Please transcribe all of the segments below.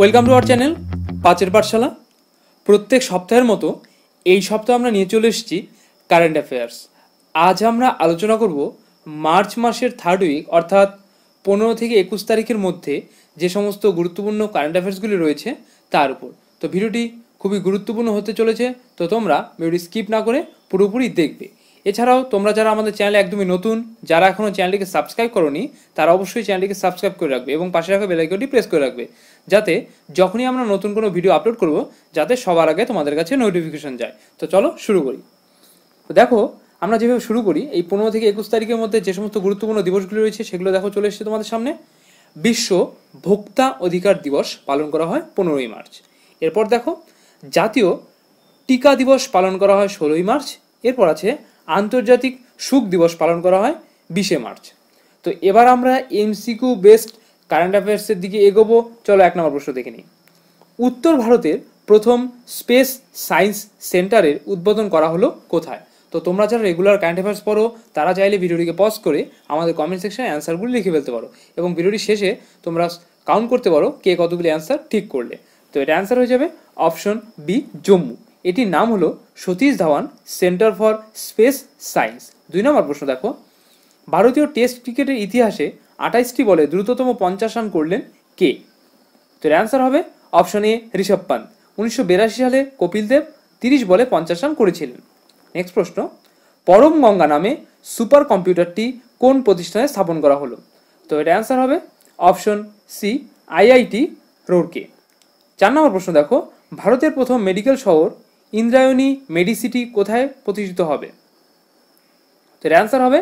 welcome to our channel পাঁচের পাঠশালা প্রত্যেক সপ্তাহের মতো এই সপ্তাহ আমরা নিয়ে চলে এসেছি কারেন্ট অ্যাফেয়ার্স আজ আমরা আলোচনা করব মার্চ মাসের থার্ড উইক অর্থাৎ পনেরো থেকে একুশ তারিখের মধ্যে যে সমস্ত গুরুত্বপূর্ণ কারেন্ট অ্যাফেয়ার্সগুলি রয়েছে তার উপর তো ভিডিওটি খুবই গুরুত্বপূর্ণ হতে চলেছে তো তোমরা ভিডিও স্কিপ না করে পুরোপুরি দেখবে এছাড়াও তোমরা যারা আমাদের চ্যানেলে একদমই নতুন যারা এখনও চ্যানেলটিকে সাবস্ক্রাইব করনি তারা অবশ্যই চ্যানেলটিকে সাবস্ক্রাইব করে রাখবে এবং পাশে রাখা বেলাইকনটি প্রেস করে রাখবে যাতে যখনই আমরা নতুন কোনো ভিডিও আপলোড করব যাতে সবার আগে তোমাদের কাছে নোটিফিকেশন যায় তো চলো শুরু করি তো দেখো আমরা যেভাবে শুরু করি এই পনেরো থেকে একুশ তারিখের মধ্যে যে সমস্ত গুরুত্বপূর্ণ দিবসগুলি রয়েছে সেগুলো দেখো চলে এসেছে তোমাদের সামনে বিশ্ব ভোক্তা অধিকার দিবস পালন করা হয় পনেরোই মার্চ এরপর দেখো জাতীয় টিকা দিবস পালন করা হয় ষোলোই মার্চ এরপর আছে আন্তর্জাতিক সুখ দিবস পালন করা হয় বিশে মার্চ তো এবার আমরা এমসিকিউ বেস্ট কারেন্ট অ্যাফেয়ার্সের দিকে এগোবো চলো এক নম্বর প্রশ্ন দেখে নিই উত্তর ভারতের প্রথম স্পেস সায়েন্স সেন্টারের উদ্বোধন করা হলো কোথায় তো তোমরা যারা রেগুলার কারেন্ট অ্যাফেয়ার্স পড়ো তারা চাইলে ভিডিওটিকে পজ করে আমাদের কমেন্ট সেকশনে অ্যান্সারগুলি লিখে ফেলতে পারো এবং ভিডিওটি শেষে তোমরা কাউন্ট করতে পারো কে কতগুলি অ্যান্সার ঠিক করলে তো এটা অ্যান্সার হয়ে যাবে অপশন বি জম্মু এটির নাম হলো Satish Dhawan centre for space science দুই নম্বর প্রশ্ন দেখো ভারতীয় টেস্ট ক্রিকেটের ইতিহাসে আঠাইশটি বলে দ্রুততম পঞ্চাশ রান করলেন কে তো এর অ্যান্সার হবে অপশন এ ঋষভ পান্ত উনিশশো সালে কপিল দেব তিরিশ বলে পঞ্চাশ রান করেছিলেন নেক্সট প্রশ্ন পরম গঙ্গা নামে সুপার কম্পিউটারটি কোন প্রতিষ্ঠানে স্থাপন করা হলো তো এটা অ্যান্সার হবে অপশন সি আইআইটি কে চার নম্বর প্রশ্ন দেখো ভারতের প্রথম মেডিকেল শহর ইন্দ্রায়ণী মেডিসিটি কোথায় প্রতিষ্ঠিত হবে তো এর অ্যান্সার হবে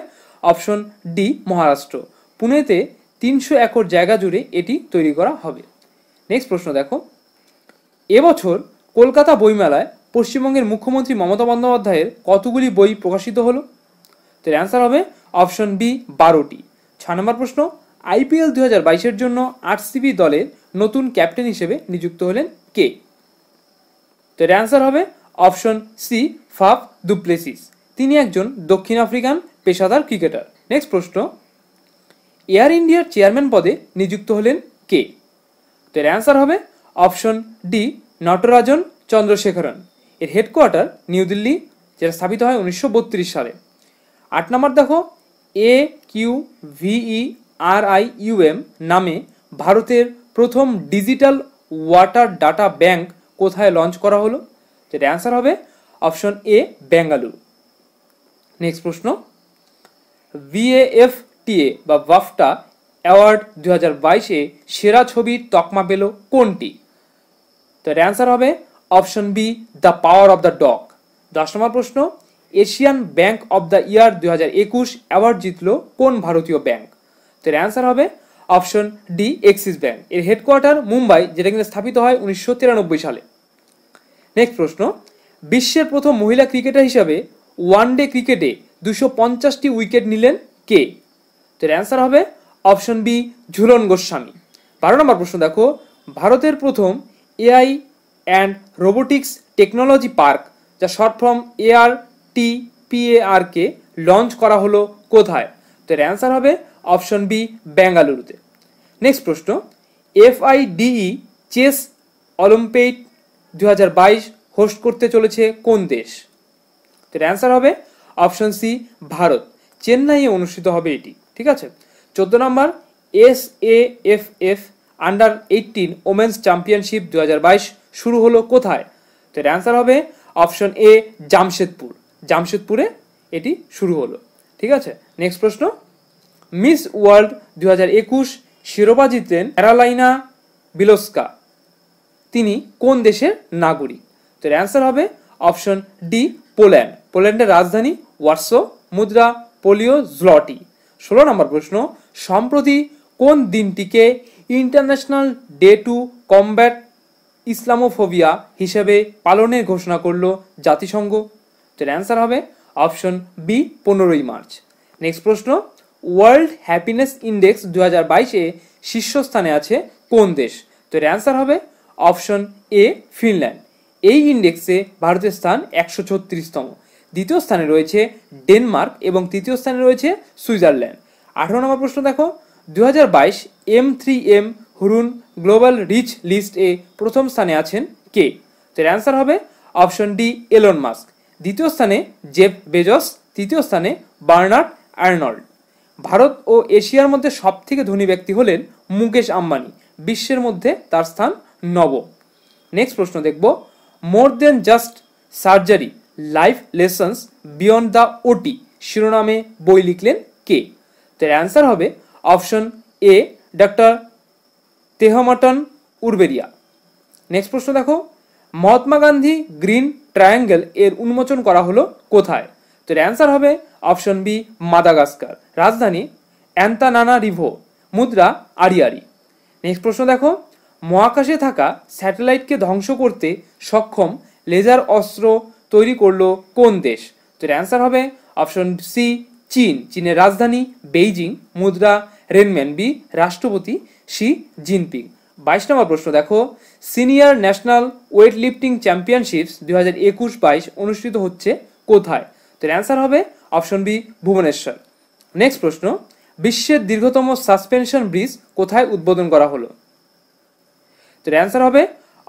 অপশন ডি মহারাষ্ট্র পুনেতে তিনশো একর জায়গা জুড়ে এটি তৈরি করা হবে নেক্সট প্রশ্ন দেখো এবছর কলকাতা বইমেলায় পশ্চিমবঙ্গের মুখ্যমন্ত্রী মমতা বন্দ্যোপাধ্যায়ের কতগুলি বই প্রকাশিত হলো তো এর অ্যান্সার হবে অপশন বি বারোটি ছ নম্বর প্রশ্ন আইপিএল দু হাজার বাইশের জন্য আরসিবি দলের নতুন ক্যাপ্টেন হিসেবে নিযুক্ত হলেন কে তো এর অ্যান্সার হবে অপশন সি ফাফ দুপ্লেসিস তিনি একজন দক্ষিণ আফ্রিকান পেশাদার ক্রিকেটার নেক্সট প্রশ্ন এয়ার ইন্ডিয়ার চেয়ারম্যান পদে নিযুক্ত হলেন কে তো এর অ্যান্সার হবে অপশন ডি নটরাজন চন্দ্রশেখরন এর হেডকোয়ার্টার নিউ দিল্লি যেটা স্থাপিত হয় উনিশশো সালে আট নম্বর দেখো A Q V E R I U M নামে ভারতের প্রথম ডিজিটাল ওয়াটার ডাটা ব্যাংক কোথায় লঞ্চ করা হলো যেটা অ্যান্সার হবে অপশন এ বেঙ্গালুরু নেক্সট প্রশ্ন টিএ বা বাফটা অ্যাওয়ার্ড দু হাজার বাইশে সেরা ছবির তকমা পেল কোনটি তো অ্যান্সার হবে option B the power of the dog দশ নম্বর প্রশ্ন Asian bank of the year দু হাজার একুশ অ্যাওয়ার্ড জিতল কোন ভারতীয় ব্যাংক তো অ্যান্সার হবে অপশন ডি এক্সিস ব্যাংক এর হেডকোয়ার্টার মুম্বাই যেটা কিন্তু স্থাপিত হয় উনিশশো সালে নেক্সট প্রশ্ন বিশ্বের প্রথম মহিলা ক্রিকেটার হিসাবে ওয়ান ডে ক্রিকেটে দুশো পঞ্চাশটি উইকেট নিলেন কে তো এর অ্যান্সার হবে অপশন বি ঝুলন গোস্বামী বারো নম্বর প্রশ্ন দেখো ভারতের প্রথম AI and robotics technology park যা শর্ট ফর্ম এআর টি কে লঞ্চ করা হলো কোথায় তো এর অ্যান্সার হবে অপশন বি বেঙ্গালুরুতে নেক্সট প্রশ্ন এফআইডিই চেস অলিম্পিক দু হাজার হোস্ট করতে চলেছে কোন দেশ তো এর অ্যান্সার হবে অপশন সি ভারত চেন্নাইয়ে অনুষ্ঠিত হবে এটি ঠিক আছে চোদ্দ নম্বর S A F F under eighteen women's championship দু শুরু হলো কোথায় তো এর অ্যান্সার হবে অপশন এ জামশেদপুর জামশেদপুরে এটি শুরু হলো ঠিক আছে নেক্সট প্রশ্ন মিস ওয়ার্ল্ড দু হাজার একুশ শিরোপা জিতলেন অ্যারালাইনা বিলোস্কা তিনি কোন দেশের নাগরিক তো অ্যান্সার হবে অপশন ডি পোল্যান্ড পোল্যান্ডের রাজধানী ওয়ার্সো মুদ্রা পোলিও জ্লটি ষোলো নম্বর প্রশ্ন সম্প্রতি কোন দিনটিকে international day to combat Islamophobia হিসেবে পালনের ঘোষণা করল জাতিসংঘ তো অ্যান্সার হবে অপশন বি পনেরোই মার্চ নেক্সট প্রশ্ন ওয়ার্ল্ড হ্যাপিনেস ইন্ডেক্স দু হাজার বাইশে শীর্ষস্থানে আছে কোন দেশ তো এর অ্যান্সার হবে অপশন এ ফিনল্যান্ড এই ইন্ডেক্সে ভারতের স্থান একশো ছত্রিশতম দ্বিতীয় স্থানে রয়েছে ডেনমার্ক এবং তৃতীয় স্থানে রয়েছে সুইজারল্যান্ড আঠারো নম্বর প্রশ্ন দেখো দু হাজার বাইশ M three M Hurun global rich list এ প্রথম স্থানে আছেন কে তো এর অ্যান্সার হবে অপশন ডি এলন মাস্ক দ্বিতীয় স্থানে জেফ বেজস তৃতীয় স্থানে বার্নার্ড আর্নল্ড ভারত ও এশিয়ার মধ্যে সবথেকে ধনী ব্যক্তি হলেন মুকেশ আম্বানি বিশ্বের মধ্যে তার স্থান নব নেক্সট প্রশ্ন দেখব more than just surgery life lessons beyond the OT শিরোনামে বই লিখলেন কে তো এর অ্যান্সার হবে অপশন এ ডক্টর তেহমাটন উর্বেরিয়া নেক্সট প্রশ্ন দেখো মহাত্মা গান্ধী গ্রিন ট্রায়াঙ্গেল এর উন্মোচন করা হলো কোথায় তো এর অ্যান্সার হবে অপশন বি মাদাগাস্কার রাজধানী অ্যান্তানানা রিভো মুদ্রা আরিয়ারি নেক্সট প্রশ্ন দেখো মহাকাশে থাকা স্যাটেলাইটকে ধ্বংস করতে সক্ষম লেজার অস্ত্র তৈরি করলো কোন দেশ তো এর অ্যান্সার হবে অপশন সি চীন চীনের রাজধানী বেইজিং মুদ্রা রেনম্যান বি রাষ্ট্রপতি শি জিনপিং বাইশ নম্বর প্রশ্ন দেখো senior national weight lifting championships দুই হাজার একুশ বাইশ অনুষ্ঠিত হচ্ছে কোথায় তো অ্যান্সার হবে অপশন বি ভুবনেশ্বর নেক্সট প্রশ্ন বিশ্বের দীর্ঘতম সাসপেনশন ব্রিজ কোথায় উদ্বোধন করা হলো তো অ্যান্সার হবে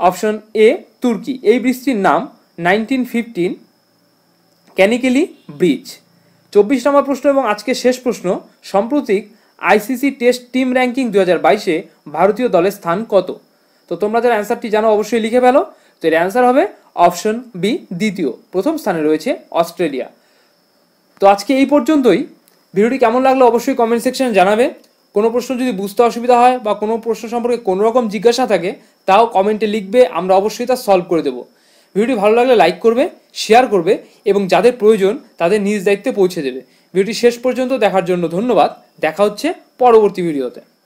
অপশন এ তুর্কি এই ব্রিজটির নাম নাইনটিন ফিফটিন ক্যানিকেলি ব্রিজ চব্বিশ নম্বর প্রশ্ন এবং আজকে শেষ প্রশ্ন সম্প্রতিক আইসিসি টেস্ট টিম র্যাঙ্কিং দু হাজার বাইশে ভারতীয় দলের স্থান কত তো তোমরা যারা অ্যান্সারটি জানো অবশ্যই লিখে ফেলো তো এর অ্যান্সার হবে অপশন বি দ্বিতীয় প্রথম স্থানে রয়েছে অস্ট্রেলিয়া তো আজকে এই পর্যন্তই ভিডিওটি কেমন লাগলো অবশ্যই কমেন্ট সেকশনে জানাবে কোনো প্রশ্ন যদি বুঝতে অসুবিধা হয় বা কোনো প্রশ্ন সম্পর্কে কোনো রকম জিজ্ঞাসা থাকে তাও কমেন্টে লিখবে আমরা অবশ্যই তা সলভ করে দেবো ভিডিওটি ভালো লাগলে লাইক করবে শেয়ার করবে এবং যাদের প্রয়োজন তাদের নিজ দায়িত্বে পৌঁছে দেবে ভিডিওটি শেষ পর্যন্ত দেখার জন্য ধন্যবাদ দেখা হচ্ছে পরবর্তী ভিডিওতে